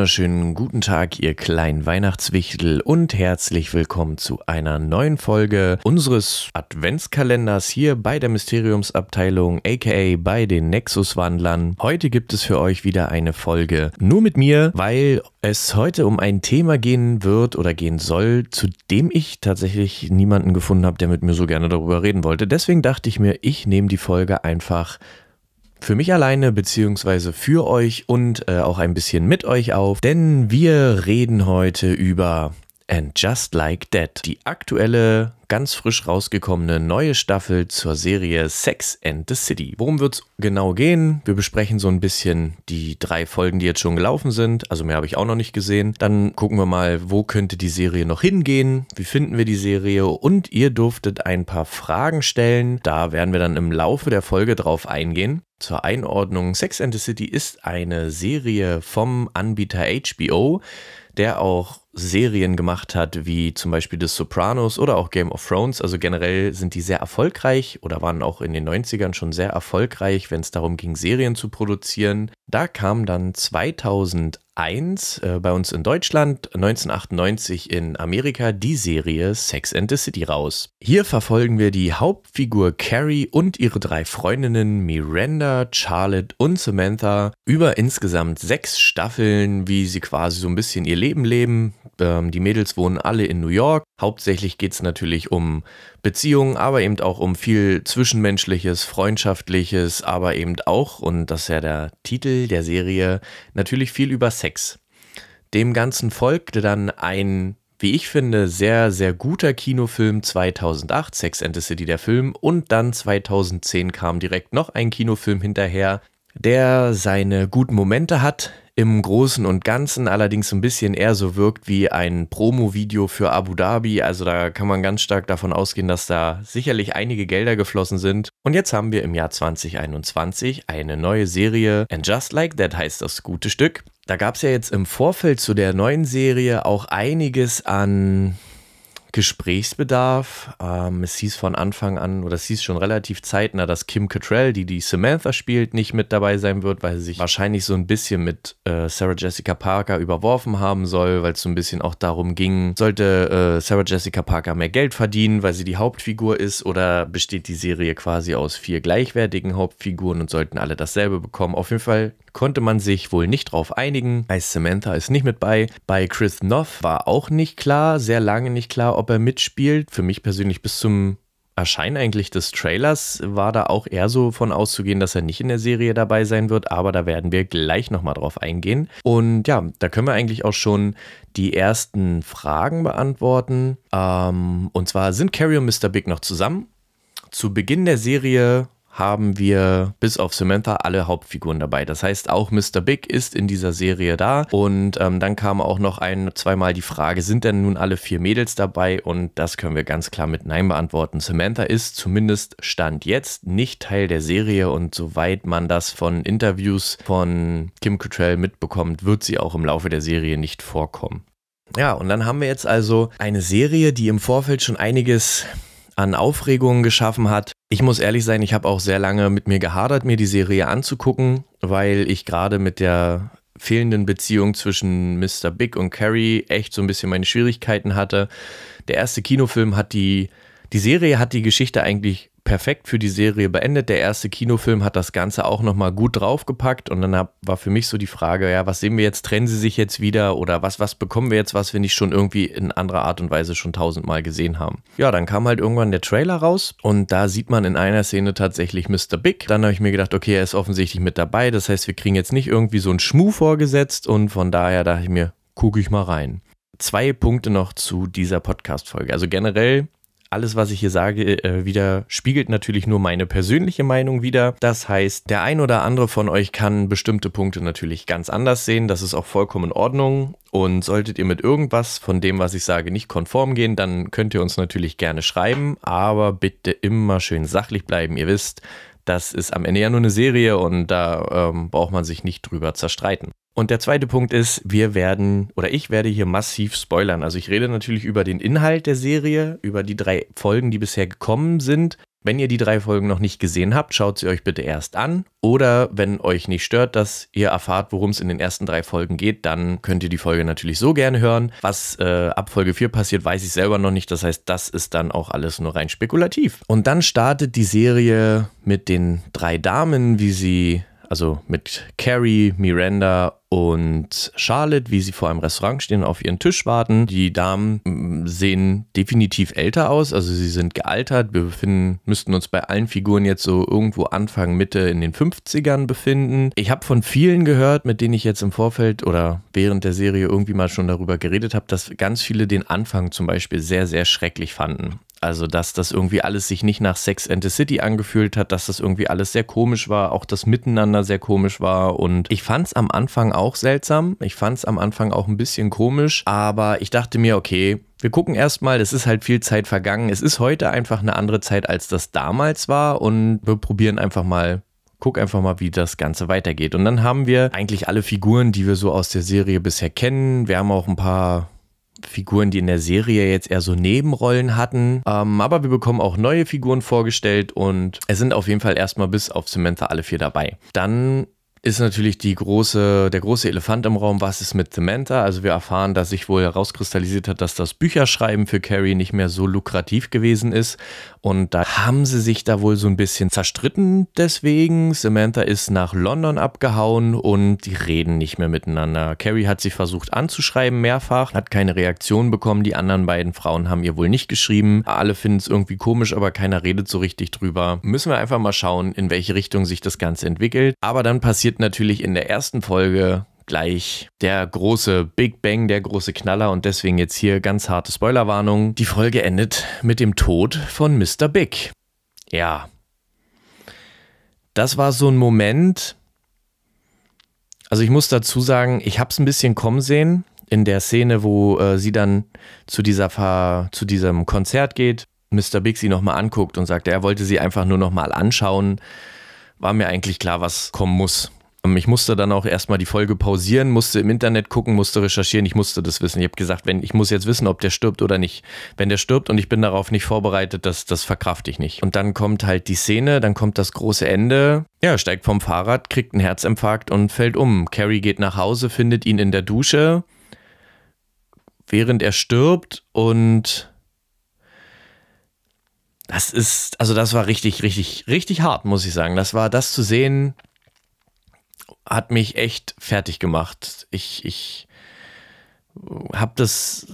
Wunderschönen guten Tag, ihr kleinen Weihnachtswichtel und herzlich willkommen zu einer neuen Folge unseres Adventskalenders hier bei der Mysteriumsabteilung, aka bei den Nexuswandlern. Heute gibt es für euch wieder eine Folge nur mit mir, weil es heute um ein Thema gehen wird oder gehen soll, zu dem ich tatsächlich niemanden gefunden habe, der mit mir so gerne darüber reden wollte. Deswegen dachte ich mir, ich nehme die Folge einfach für mich alleine beziehungsweise für euch und äh, auch ein bisschen mit euch auf, denn wir reden heute über and Just Like That. Die aktuelle, ganz frisch rausgekommene neue Staffel zur Serie Sex and the City. Worum wird es genau gehen? Wir besprechen so ein bisschen die drei Folgen, die jetzt schon gelaufen sind. Also mehr habe ich auch noch nicht gesehen. Dann gucken wir mal, wo könnte die Serie noch hingehen? Wie finden wir die Serie? Und ihr durftet ein paar Fragen stellen. Da werden wir dann im Laufe der Folge drauf eingehen. Zur Einordnung, Sex and the City ist eine Serie vom Anbieter HBO, der auch Serien gemacht hat, wie zum Beispiel The Sopranos oder auch Game of Thrones. Also generell sind die sehr erfolgreich oder waren auch in den 90ern schon sehr erfolgreich, wenn es darum ging, Serien zu produzieren. Da kam dann 2001 äh, bei uns in Deutschland, 1998 in Amerika die Serie Sex and the City raus. Hier verfolgen wir die Hauptfigur Carrie und ihre drei Freundinnen Miranda, Charlotte und Samantha über insgesamt sechs Staffeln, wie sie quasi so ein bisschen ihr Leben leben. Ähm, die Mädels wohnen alle in New York. Hauptsächlich geht es natürlich um Beziehungen, aber eben auch um viel Zwischenmenschliches, Freundschaftliches, aber eben auch, und das ist ja der Titel der Serie, natürlich viel über Sex. Dem Ganzen folgte dann ein, wie ich finde, sehr, sehr guter Kinofilm 2008, Sex and the City der Film, und dann 2010 kam direkt noch ein Kinofilm hinterher, der seine guten Momente hat, im Großen und Ganzen allerdings ein bisschen eher so wirkt wie ein Promo-Video für Abu Dhabi. Also da kann man ganz stark davon ausgehen, dass da sicherlich einige Gelder geflossen sind. Und jetzt haben wir im Jahr 2021 eine neue Serie. And Just Like That heißt das gute Stück. Da gab es ja jetzt im Vorfeld zu der neuen Serie auch einiges an Gesprächsbedarf. Ähm, es hieß von Anfang an, oder es hieß schon relativ zeitnah, dass Kim Cattrall, die die Samantha spielt, nicht mit dabei sein wird, weil sie sich wahrscheinlich so ein bisschen mit äh, Sarah Jessica Parker überworfen haben soll, weil es so ein bisschen auch darum ging, sollte äh, Sarah Jessica Parker mehr Geld verdienen, weil sie die Hauptfigur ist, oder besteht die Serie quasi aus vier gleichwertigen Hauptfiguren und sollten alle dasselbe bekommen? Auf jeden Fall konnte man sich wohl nicht drauf einigen. Bei Samantha ist nicht mit bei. Bei Chris Noff war auch nicht klar, sehr lange nicht klar, ob er mitspielt. Für mich persönlich bis zum Erscheinen eigentlich des Trailers war da auch eher so von auszugehen, dass er nicht in der Serie dabei sein wird, aber da werden wir gleich nochmal drauf eingehen. Und ja, da können wir eigentlich auch schon die ersten Fragen beantworten. Ähm, und zwar, sind Carrie und Mr. Big noch zusammen? Zu Beginn der Serie haben wir bis auf Samantha alle Hauptfiguren dabei. Das heißt, auch Mr. Big ist in dieser Serie da. Und ähm, dann kam auch noch ein, zweimal die Frage, sind denn nun alle vier Mädels dabei? Und das können wir ganz klar mit Nein beantworten. Samantha ist zumindest Stand jetzt nicht Teil der Serie und soweit man das von Interviews von Kim Cattrall mitbekommt, wird sie auch im Laufe der Serie nicht vorkommen. Ja, und dann haben wir jetzt also eine Serie, die im Vorfeld schon einiges an Aufregungen geschaffen hat ich muss ehrlich sein, ich habe auch sehr lange mit mir gehadert, mir die Serie anzugucken, weil ich gerade mit der fehlenden Beziehung zwischen Mr. Big und Carrie echt so ein bisschen meine Schwierigkeiten hatte. Der erste Kinofilm hat die, die Serie hat die Geschichte eigentlich perfekt für die Serie beendet. Der erste Kinofilm hat das Ganze auch nochmal gut draufgepackt und dann hab, war für mich so die Frage, ja, was sehen wir jetzt? Trennen sie sich jetzt wieder oder was, was bekommen wir jetzt, was wir nicht schon irgendwie in anderer Art und Weise schon tausendmal gesehen haben? Ja, dann kam halt irgendwann der Trailer raus und da sieht man in einer Szene tatsächlich Mr. Big. Dann habe ich mir gedacht, okay, er ist offensichtlich mit dabei. Das heißt, wir kriegen jetzt nicht irgendwie so einen Schmuh vorgesetzt und von daher dachte ich mir, gucke ich mal rein. Zwei Punkte noch zu dieser Podcast-Folge. Also generell alles, was ich hier sage, äh, wieder spiegelt natürlich nur meine persönliche Meinung wieder. Das heißt, der ein oder andere von euch kann bestimmte Punkte natürlich ganz anders sehen. Das ist auch vollkommen in Ordnung. Und solltet ihr mit irgendwas von dem, was ich sage, nicht konform gehen, dann könnt ihr uns natürlich gerne schreiben. Aber bitte immer schön sachlich bleiben. Ihr wisst, das ist am Ende ja nur eine Serie und da ähm, braucht man sich nicht drüber zerstreiten. Und der zweite Punkt ist, wir werden oder ich werde hier massiv spoilern. Also ich rede natürlich über den Inhalt der Serie, über die drei Folgen, die bisher gekommen sind, wenn ihr die drei Folgen noch nicht gesehen habt, schaut sie euch bitte erst an. Oder wenn euch nicht stört, dass ihr erfahrt, worum es in den ersten drei Folgen geht, dann könnt ihr die Folge natürlich so gerne hören. Was äh, ab Folge 4 passiert, weiß ich selber noch nicht. Das heißt, das ist dann auch alles nur rein spekulativ. Und dann startet die Serie mit den drei Damen, wie sie, also mit Carrie, Miranda und Charlotte, wie sie vor einem Restaurant stehen und auf ihren Tisch warten. Die Damen mm, sehen definitiv älter aus, also sie sind gealtert. Wir befinden, müssten uns bei allen Figuren jetzt so irgendwo Anfang, Mitte in den 50ern befinden. Ich habe von vielen gehört, mit denen ich jetzt im Vorfeld oder während der Serie irgendwie mal schon darüber geredet habe, dass ganz viele den Anfang zum Beispiel sehr, sehr schrecklich fanden. Also, dass das irgendwie alles sich nicht nach Sex and the City angefühlt hat, dass das irgendwie alles sehr komisch war, auch das Miteinander sehr komisch war. Und ich fand es am Anfang auch auch seltsam. Ich fand es am Anfang auch ein bisschen komisch, aber ich dachte mir, okay, wir gucken erstmal, es ist halt viel Zeit vergangen. Es ist heute einfach eine andere Zeit, als das damals war und wir probieren einfach mal guck einfach mal, wie das Ganze weitergeht. Und dann haben wir eigentlich alle Figuren, die wir so aus der Serie bisher kennen. Wir haben auch ein paar Figuren, die in der Serie jetzt eher so Nebenrollen hatten. Ähm, aber wir bekommen auch neue Figuren vorgestellt und es sind auf jeden Fall erstmal bis auf Samantha alle vier dabei. Dann ist natürlich die große, der große Elefant im Raum, was ist mit Samantha? Also wir erfahren, dass sich wohl herauskristallisiert hat, dass das Bücherschreiben für Carrie nicht mehr so lukrativ gewesen ist. Und da haben sie sich da wohl so ein bisschen zerstritten deswegen. Samantha ist nach London abgehauen und die reden nicht mehr miteinander. Carrie hat sie versucht anzuschreiben mehrfach, hat keine Reaktion bekommen. Die anderen beiden Frauen haben ihr wohl nicht geschrieben. Alle finden es irgendwie komisch, aber keiner redet so richtig drüber. Müssen wir einfach mal schauen, in welche Richtung sich das Ganze entwickelt. Aber dann passiert passiert natürlich in der ersten Folge gleich der große Big Bang, der große Knaller und deswegen jetzt hier ganz harte Spoilerwarnung. Die Folge endet mit dem Tod von Mr. Big. Ja. Das war so ein Moment. Also ich muss dazu sagen, ich habe es ein bisschen kommen sehen in der Szene, wo äh, sie dann zu dieser Fa zu diesem Konzert geht, Mr. Big sie nochmal anguckt und sagt, er wollte sie einfach nur nochmal anschauen. War mir eigentlich klar, was kommen muss ich musste dann auch erstmal die Folge pausieren, musste im Internet gucken, musste recherchieren, ich musste das wissen. Ich habe gesagt, wenn, ich muss jetzt wissen, ob der stirbt oder nicht. Wenn der stirbt und ich bin darauf nicht vorbereitet, das, das verkrafte ich nicht. Und dann kommt halt die Szene, dann kommt das große Ende. Ja, steigt vom Fahrrad, kriegt einen Herzinfarkt und fällt um. Carrie geht nach Hause, findet ihn in der Dusche, während er stirbt und das ist, also das war richtig, richtig, richtig hart, muss ich sagen. Das war das zu sehen, hat mich echt fertig gemacht. Ich, ich habe das,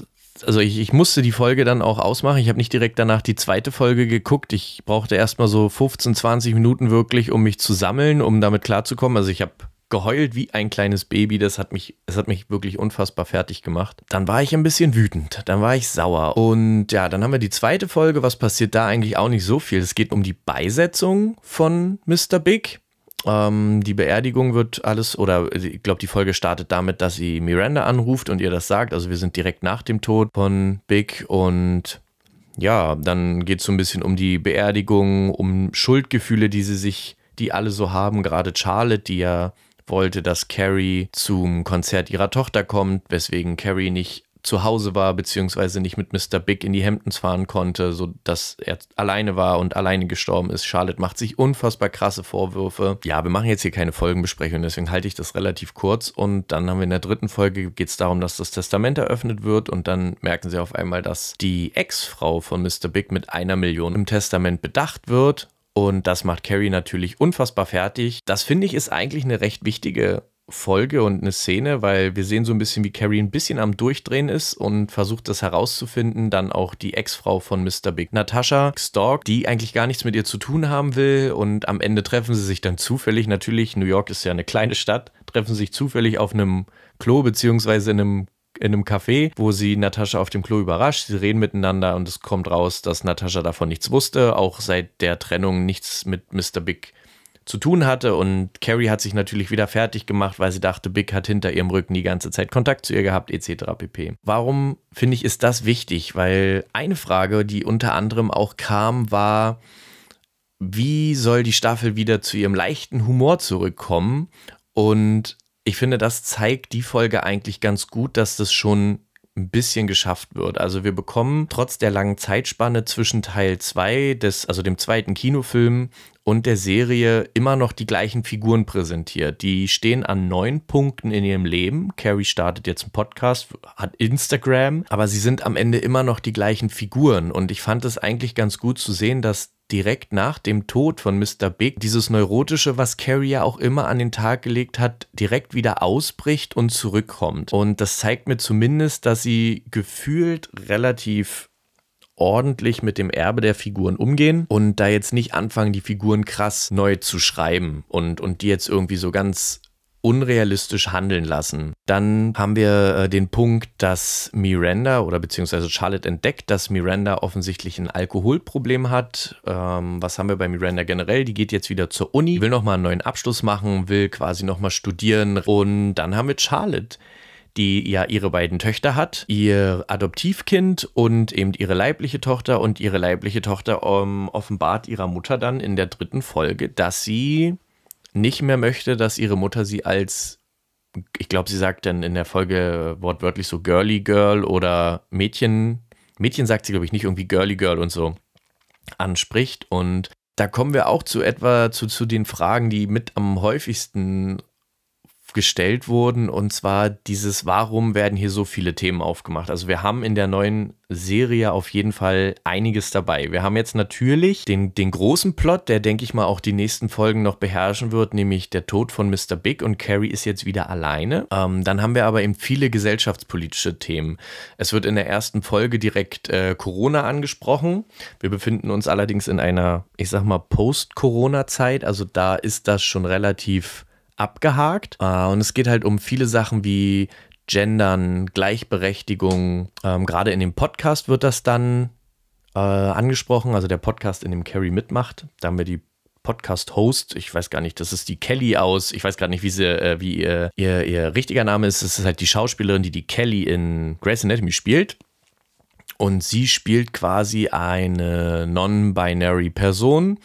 also ich, ich, musste die Folge dann auch ausmachen. Ich habe nicht direkt danach die zweite Folge geguckt. Ich brauchte erstmal so 15, 20 Minuten wirklich, um mich zu sammeln, um damit klarzukommen. Also ich habe geheult wie ein kleines Baby. Das hat mich, das hat mich wirklich unfassbar fertig gemacht. Dann war ich ein bisschen wütend, dann war ich sauer. Und ja, dann haben wir die zweite Folge. Was passiert da eigentlich auch nicht so viel? Es geht um die Beisetzung von Mr. Big. Ähm, die Beerdigung wird alles, oder ich glaube, die Folge startet damit, dass sie Miranda anruft und ihr das sagt. Also wir sind direkt nach dem Tod von Big und ja, dann geht es so ein bisschen um die Beerdigung, um Schuldgefühle, die sie sich, die alle so haben, gerade Charlotte, die ja wollte, dass Carrie zum Konzert ihrer Tochter kommt, weswegen Carrie nicht zu Hause war, beziehungsweise nicht mit Mr. Big in die Hamptons fahren konnte, sodass er alleine war und alleine gestorben ist. Charlotte macht sich unfassbar krasse Vorwürfe. Ja, wir machen jetzt hier keine Folgenbesprechung, deswegen halte ich das relativ kurz. Und dann haben wir in der dritten Folge geht es darum, dass das Testament eröffnet wird und dann merken sie auf einmal, dass die Ex-Frau von Mr. Big mit einer Million im Testament bedacht wird. Und das macht Carrie natürlich unfassbar fertig. Das finde ich ist eigentlich eine recht wichtige Folge und eine Szene, weil wir sehen so ein bisschen, wie Carrie ein bisschen am Durchdrehen ist und versucht das herauszufinden. Dann auch die Ex-Frau von Mr. Big, Natasha Stork, die eigentlich gar nichts mit ihr zu tun haben will. Und am Ende treffen sie sich dann zufällig. Natürlich, New York ist ja eine kleine Stadt, treffen sich zufällig auf einem Klo beziehungsweise in einem in einem Café, wo sie Natascha auf dem Klo überrascht. Sie reden miteinander und es kommt raus, dass Natascha davon nichts wusste, auch seit der Trennung nichts mit Mr. Big zu tun hatte. Und Carrie hat sich natürlich wieder fertig gemacht, weil sie dachte, Big hat hinter ihrem Rücken die ganze Zeit Kontakt zu ihr gehabt, etc. pp. Warum finde ich, ist das wichtig? Weil eine Frage, die unter anderem auch kam, war, wie soll die Staffel wieder zu ihrem leichten Humor zurückkommen? Und ich finde, das zeigt die Folge eigentlich ganz gut, dass das schon ein bisschen geschafft wird. Also wir bekommen trotz der langen Zeitspanne zwischen Teil 2 des, also dem zweiten Kinofilm und der Serie immer noch die gleichen Figuren präsentiert. Die stehen an neun Punkten in ihrem Leben. Carrie startet jetzt einen Podcast, hat Instagram, aber sie sind am Ende immer noch die gleichen Figuren. Und ich fand es eigentlich ganz gut zu sehen, dass direkt nach dem Tod von Mr. Big dieses Neurotische, was Carrie ja auch immer an den Tag gelegt hat, direkt wieder ausbricht und zurückkommt. Und das zeigt mir zumindest, dass sie gefühlt relativ ordentlich mit dem Erbe der Figuren umgehen und da jetzt nicht anfangen, die Figuren krass neu zu schreiben und, und die jetzt irgendwie so ganz unrealistisch handeln lassen. Dann haben wir äh, den Punkt, dass Miranda oder beziehungsweise Charlotte entdeckt, dass Miranda offensichtlich ein Alkoholproblem hat. Ähm, was haben wir bei Miranda generell? Die geht jetzt wieder zur Uni, will nochmal einen neuen Abschluss machen, will quasi nochmal studieren. Und dann haben wir Charlotte die ja ihre beiden Töchter hat, ihr Adoptivkind und eben ihre leibliche Tochter. Und ihre leibliche Tochter ähm, offenbart ihrer Mutter dann in der dritten Folge, dass sie nicht mehr möchte, dass ihre Mutter sie als, ich glaube, sie sagt dann in der Folge wortwörtlich so Girly Girl oder Mädchen, Mädchen sagt sie, glaube ich, nicht irgendwie Girly Girl und so anspricht. Und da kommen wir auch zu etwa zu, zu den Fragen, die mit am häufigsten gestellt wurden. Und zwar dieses, warum werden hier so viele Themen aufgemacht? Also wir haben in der neuen Serie auf jeden Fall einiges dabei. Wir haben jetzt natürlich den, den großen Plot, der, denke ich mal, auch die nächsten Folgen noch beherrschen wird, nämlich der Tod von Mr. Big und Carrie ist jetzt wieder alleine. Ähm, dann haben wir aber eben viele gesellschaftspolitische Themen. Es wird in der ersten Folge direkt äh, Corona angesprochen. Wir befinden uns allerdings in einer, ich sag mal, Post-Corona-Zeit. Also da ist das schon relativ abgehakt. Ah, und es geht halt um viele Sachen wie Gendern, Gleichberechtigung. Ähm, Gerade in dem Podcast wird das dann äh, angesprochen, also der Podcast, in dem Carrie mitmacht. Da haben wir die Podcast-Host, ich weiß gar nicht, das ist die Kelly aus, ich weiß gar nicht, wie, sie, äh, wie ihr, äh, ihr, ihr, richtiger Name ist. Es ist halt die Schauspielerin, die die Kelly in Grey's Anatomy spielt. Und sie spielt quasi eine non-binary Person.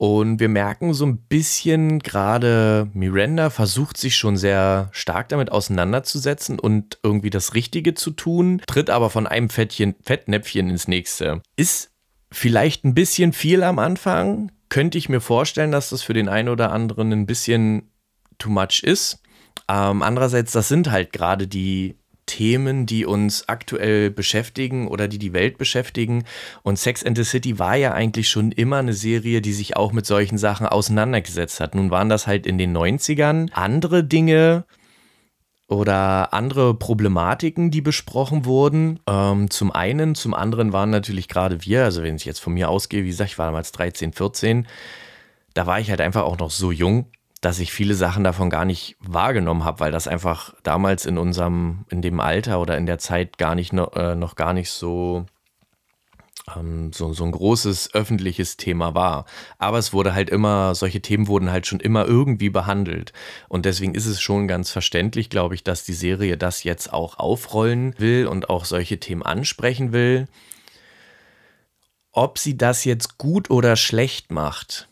Und wir merken so ein bisschen gerade, Miranda versucht sich schon sehr stark damit auseinanderzusetzen und irgendwie das Richtige zu tun, tritt aber von einem Fettchen, Fettnäpfchen ins nächste. Ist vielleicht ein bisschen viel am Anfang, könnte ich mir vorstellen, dass das für den einen oder anderen ein bisschen too much ist. Ähm, andererseits, das sind halt gerade die Themen, die uns aktuell beschäftigen oder die die Welt beschäftigen. Und Sex and the City war ja eigentlich schon immer eine Serie, die sich auch mit solchen Sachen auseinandergesetzt hat. Nun waren das halt in den 90ern andere Dinge, oder andere Problematiken, die besprochen wurden. Ähm, zum einen, zum anderen waren natürlich gerade wir, also wenn ich jetzt von mir ausgehe, wie gesagt, ich war damals 13, 14, da war ich halt einfach auch noch so jung dass ich viele Sachen davon gar nicht wahrgenommen habe, weil das einfach damals in unserem, in dem Alter oder in der Zeit gar nicht noch, äh, noch gar nicht so, ähm, so, so ein großes öffentliches Thema war. Aber es wurde halt immer, solche Themen wurden halt schon immer irgendwie behandelt. Und deswegen ist es schon ganz verständlich, glaube ich, dass die Serie das jetzt auch aufrollen will und auch solche Themen ansprechen will. Ob sie das jetzt gut oder schlecht macht,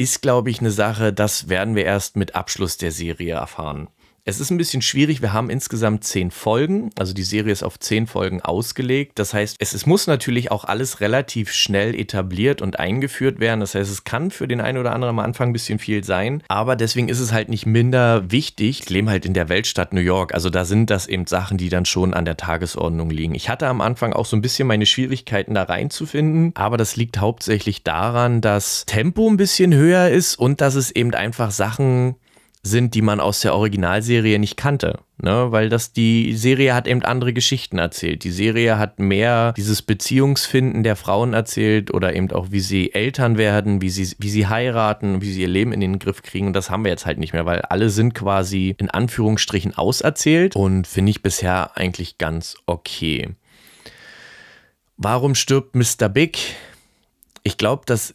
ist, glaube ich, eine Sache, das werden wir erst mit Abschluss der Serie erfahren. Es ist ein bisschen schwierig. Wir haben insgesamt zehn Folgen. Also die Serie ist auf zehn Folgen ausgelegt. Das heißt, es, es, muss natürlich auch alles relativ schnell etabliert und eingeführt werden. Das heißt, es kann für den einen oder anderen am Anfang ein bisschen viel sein. Aber deswegen ist es halt nicht minder wichtig. Ich lebe halt in der Weltstadt New York. Also da sind das eben Sachen, die dann schon an der Tagesordnung liegen. Ich hatte am Anfang auch so ein bisschen meine Schwierigkeiten da reinzufinden. Aber das liegt hauptsächlich daran, dass Tempo ein bisschen höher ist und dass es eben einfach Sachen sind, die man aus der Originalserie nicht kannte. Ne? Weil das die Serie hat eben andere Geschichten erzählt. Die Serie hat mehr dieses Beziehungsfinden der Frauen erzählt oder eben auch, wie sie Eltern werden, wie sie, wie sie heiraten, wie sie ihr Leben in den Griff kriegen. Und das haben wir jetzt halt nicht mehr, weil alle sind quasi in Anführungsstrichen auserzählt und finde ich bisher eigentlich ganz okay. Warum stirbt Mr. Big? Ich glaube, das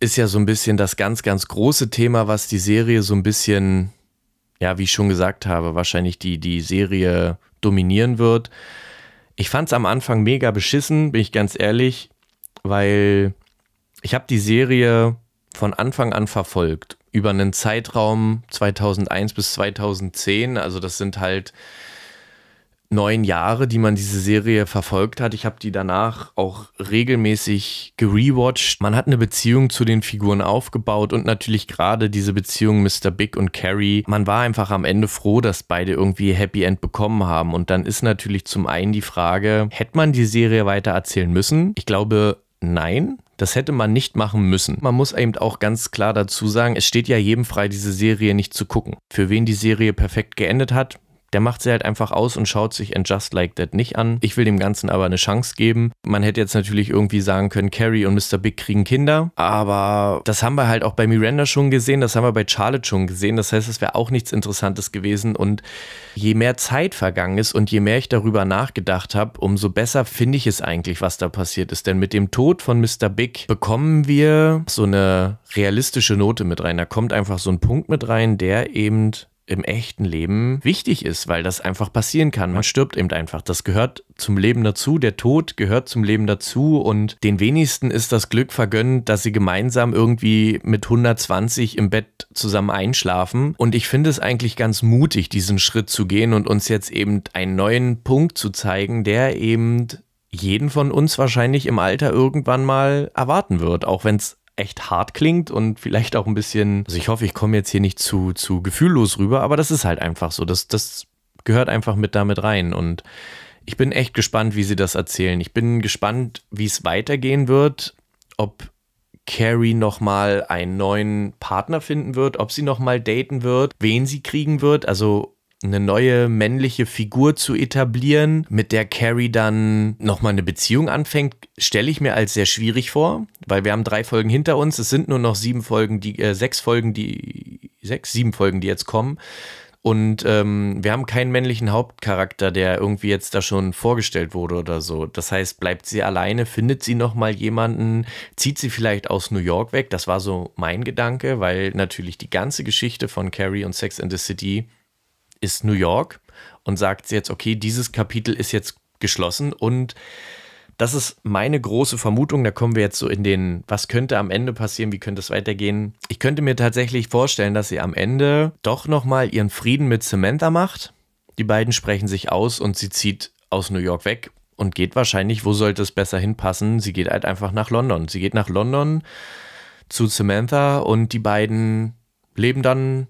ist ja so ein bisschen das ganz, ganz große Thema, was die Serie so ein bisschen, ja, wie ich schon gesagt habe, wahrscheinlich die, die Serie dominieren wird. Ich fand es am Anfang mega beschissen, bin ich ganz ehrlich, weil ich habe die Serie von Anfang an verfolgt. Über einen Zeitraum 2001 bis 2010. Also das sind halt neun Jahre, die man diese Serie verfolgt hat. Ich habe die danach auch regelmäßig gerewatcht. Man hat eine Beziehung zu den Figuren aufgebaut und natürlich gerade diese Beziehung Mr. Big und Carrie. Man war einfach am Ende froh, dass beide irgendwie Happy End bekommen haben. Und dann ist natürlich zum einen die Frage, hätte man die Serie weiter erzählen müssen? Ich glaube, nein. Das hätte man nicht machen müssen. Man muss eben auch ganz klar dazu sagen, es steht ja jedem frei, diese Serie nicht zu gucken. Für wen die Serie perfekt geendet hat, der macht sie halt einfach aus und schaut sich And Just Like That nicht an. Ich will dem Ganzen aber eine Chance geben. Man hätte jetzt natürlich irgendwie sagen können, Carrie und Mr. Big kriegen Kinder, aber das haben wir halt auch bei Miranda schon gesehen, das haben wir bei Charlotte schon gesehen. Das heißt, es wäre auch nichts Interessantes gewesen. Und je mehr Zeit vergangen ist und je mehr ich darüber nachgedacht habe, umso besser finde ich es eigentlich, was da passiert ist. Denn mit dem Tod von Mr. Big bekommen wir so eine realistische Note mit rein. Da kommt einfach so ein Punkt mit rein, der eben im echten Leben wichtig ist, weil das einfach passieren kann. Man stirbt eben einfach. Das gehört zum Leben dazu. Der Tod gehört zum Leben dazu. Und den wenigsten ist das Glück vergönnt, dass sie gemeinsam irgendwie mit 120 im Bett zusammen einschlafen. Und ich finde es eigentlich ganz mutig, diesen Schritt zu gehen und uns jetzt eben einen neuen Punkt zu zeigen, der eben jeden von uns wahrscheinlich im Alter irgendwann mal erwarten wird, auch wenn es echt hart klingt und vielleicht auch ein bisschen, also ich hoffe, ich komme jetzt hier nicht zu, zu gefühllos rüber, aber das ist halt einfach so. Das, das gehört einfach mit damit rein. Und ich bin echt gespannt, wie sie das erzählen. Ich bin gespannt, wie es weitergehen wird, ob Carrie nochmal einen neuen Partner finden wird, ob sie nochmal daten wird, wen sie kriegen wird. Also eine neue männliche Figur zu etablieren, mit der Carrie dann nochmal eine Beziehung anfängt, stelle ich mir als sehr schwierig vor, weil wir haben drei Folgen hinter uns. Es sind nur noch sieben Folgen, die, äh, sechs Folgen, die, sechs, sieben Folgen, die jetzt kommen. Und ähm, wir haben keinen männlichen Hauptcharakter, der irgendwie jetzt da schon vorgestellt wurde oder so. Das heißt, bleibt sie alleine, findet sie nochmal jemanden, zieht sie vielleicht aus New York weg. Das war so mein Gedanke, weil natürlich die ganze Geschichte von Carrie und Sex in the City ist New York und sagt jetzt, okay, dieses Kapitel ist jetzt geschlossen und das ist meine große Vermutung. Da kommen wir jetzt so in den, was könnte am Ende passieren, wie könnte es weitergehen. Ich könnte mir tatsächlich vorstellen, dass sie am Ende doch nochmal ihren Frieden mit Samantha macht. Die beiden sprechen sich aus und sie zieht aus New York weg und geht wahrscheinlich, wo sollte es besser hinpassen? Sie geht halt einfach nach London. Sie geht nach London zu Samantha und die beiden leben dann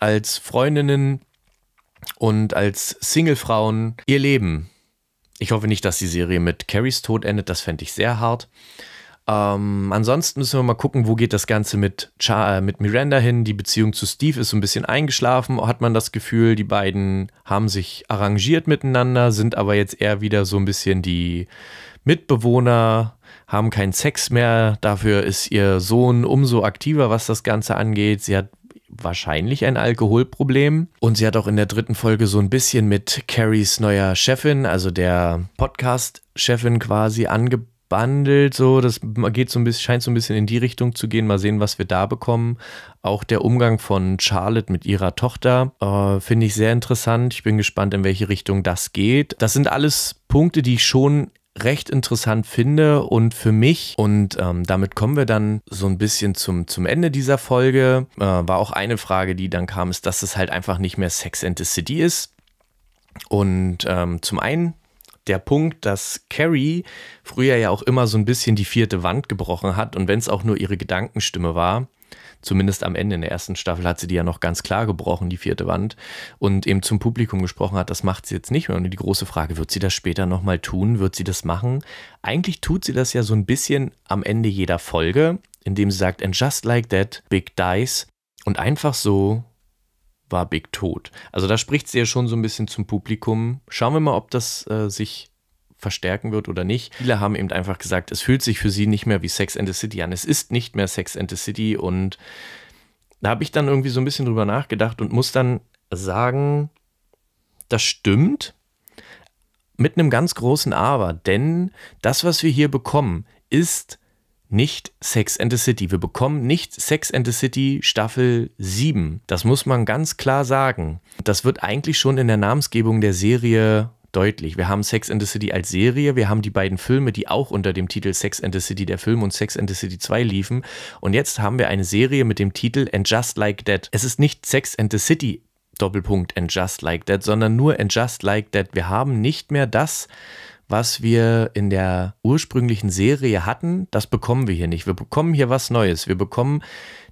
als Freundinnen und als Singlefrauen ihr Leben. Ich hoffe nicht, dass die Serie mit Carries Tod endet, das fände ich sehr hart. Ähm, ansonsten müssen wir mal gucken, wo geht das Ganze mit, Char äh, mit Miranda hin. Die Beziehung zu Steve ist so ein bisschen eingeschlafen, hat man das Gefühl. Die beiden haben sich arrangiert miteinander, sind aber jetzt eher wieder so ein bisschen die Mitbewohner, haben keinen Sex mehr. Dafür ist ihr Sohn umso aktiver, was das Ganze angeht. Sie hat wahrscheinlich ein Alkoholproblem. Und sie hat auch in der dritten Folge so ein bisschen mit Carries neuer Chefin, also der Podcast-Chefin quasi angebandelt. so das geht so ein bisschen, scheint so ein bisschen in die Richtung zu gehen. Mal sehen, was wir da bekommen. Auch der Umgang von Charlotte mit ihrer Tochter äh, finde ich sehr interessant. Ich bin gespannt, in welche Richtung das geht. Das sind alles Punkte, die ich schon recht interessant finde und für mich, und ähm, damit kommen wir dann so ein bisschen zum, zum Ende dieser Folge, äh, war auch eine Frage, die dann kam, ist, dass es halt einfach nicht mehr Sex and the City ist. Und ähm, zum einen der Punkt, dass Carrie früher ja auch immer so ein bisschen die vierte Wand gebrochen hat und wenn es auch nur ihre Gedankenstimme war, zumindest am Ende in der ersten Staffel hat sie die ja noch ganz klar gebrochen, die vierte Wand, und eben zum Publikum gesprochen hat, das macht sie jetzt nicht mehr. Und die große Frage, wird sie das später nochmal tun? Wird sie das machen? Eigentlich tut sie das ja so ein bisschen am Ende jeder Folge, indem sie sagt, and just like that, Big dies. Und einfach so war Big tot. Also da spricht sie ja schon so ein bisschen zum Publikum. Schauen wir mal, ob das äh, sich verstärken wird oder nicht. Viele haben eben einfach gesagt, es fühlt sich für sie nicht mehr wie Sex and the City an. Es ist nicht mehr Sex and the City und da habe ich dann irgendwie so ein bisschen drüber nachgedacht und muss dann sagen, das stimmt mit einem ganz großen Aber, denn das, was wir hier bekommen, ist nicht Sex and the City. Wir bekommen nicht Sex and the City Staffel 7. Das muss man ganz klar sagen. Das wird eigentlich schon in der Namensgebung der Serie deutlich. Wir haben Sex and the City als Serie, wir haben die beiden Filme, die auch unter dem Titel Sex and the City der Film und Sex and the City 2 liefen. Und jetzt haben wir eine Serie mit dem Titel And Just Like That. Es ist nicht Sex and the City. Doppelpunkt and just like that, sondern nur and just like that. Wir haben nicht mehr das, was wir in der ursprünglichen Serie hatten, das bekommen wir hier nicht. Wir bekommen hier was Neues. Wir bekommen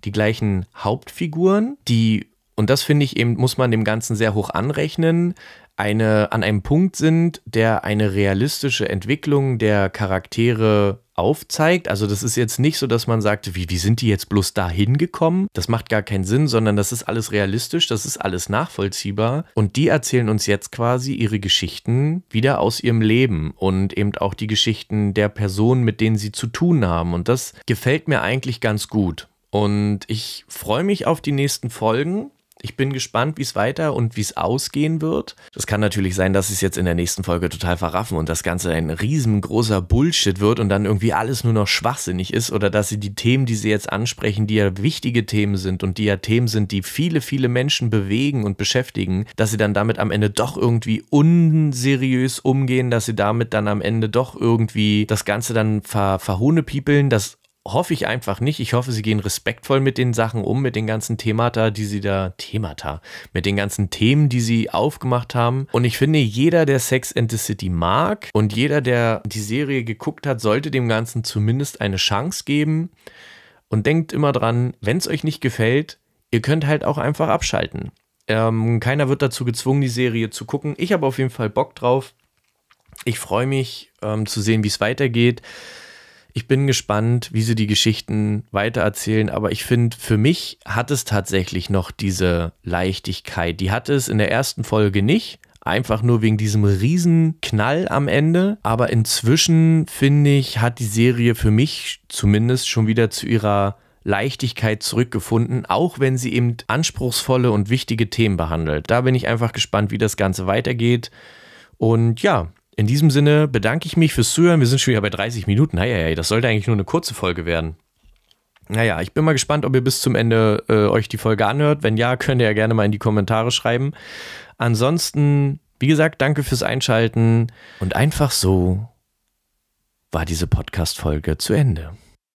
die gleichen Hauptfiguren, die, und das finde ich eben, muss man dem Ganzen sehr hoch anrechnen, eine, an einem Punkt sind, der eine realistische Entwicklung der Charaktere aufzeigt. Also das ist jetzt nicht so, dass man sagt, wie, wie sind die jetzt bloß dahin gekommen? Das macht gar keinen Sinn, sondern das ist alles realistisch, das ist alles nachvollziehbar. Und die erzählen uns jetzt quasi ihre Geschichten wieder aus ihrem Leben und eben auch die Geschichten der Personen, mit denen sie zu tun haben. Und das gefällt mir eigentlich ganz gut. Und ich freue mich auf die nächsten Folgen. Ich bin gespannt, wie es weiter und wie es ausgehen wird. Es kann natürlich sein, dass sie es jetzt in der nächsten Folge total verraffen und das Ganze ein riesengroßer Bullshit wird und dann irgendwie alles nur noch schwachsinnig ist oder dass sie die Themen, die sie jetzt ansprechen, die ja wichtige Themen sind und die ja Themen sind, die viele, viele Menschen bewegen und beschäftigen, dass sie dann damit am Ende doch irgendwie unseriös umgehen, dass sie damit dann am Ende doch irgendwie das Ganze dann ver verhohnepiepeln, dass hoffe ich einfach nicht. Ich hoffe, sie gehen respektvoll mit den Sachen um, mit den ganzen Themata, die sie da, Themata, mit den ganzen Themen, die sie aufgemacht haben. Und ich finde, jeder, der Sex and the City mag und jeder, der die Serie geguckt hat, sollte dem Ganzen zumindest eine Chance geben. Und denkt immer dran, wenn es euch nicht gefällt, ihr könnt halt auch einfach abschalten. Ähm, keiner wird dazu gezwungen, die Serie zu gucken. Ich habe auf jeden Fall Bock drauf. Ich freue mich ähm, zu sehen, wie es weitergeht. Ich bin gespannt, wie sie die Geschichten weitererzählen, aber ich finde, für mich hat es tatsächlich noch diese Leichtigkeit. Die hatte es in der ersten Folge nicht, einfach nur wegen diesem riesen Knall am Ende. Aber inzwischen, finde ich, hat die Serie für mich zumindest schon wieder zu ihrer Leichtigkeit zurückgefunden, auch wenn sie eben anspruchsvolle und wichtige Themen behandelt. Da bin ich einfach gespannt, wie das Ganze weitergeht. Und ja, in diesem Sinne bedanke ich mich fürs Zuhören. Wir sind schon wieder bei 30 Minuten. Heieiei, das sollte eigentlich nur eine kurze Folge werden. Naja, ich bin mal gespannt, ob ihr bis zum Ende äh, euch die Folge anhört. Wenn ja, könnt ihr ja gerne mal in die Kommentare schreiben. Ansonsten, wie gesagt, danke fürs Einschalten. Und einfach so war diese Podcast-Folge zu Ende.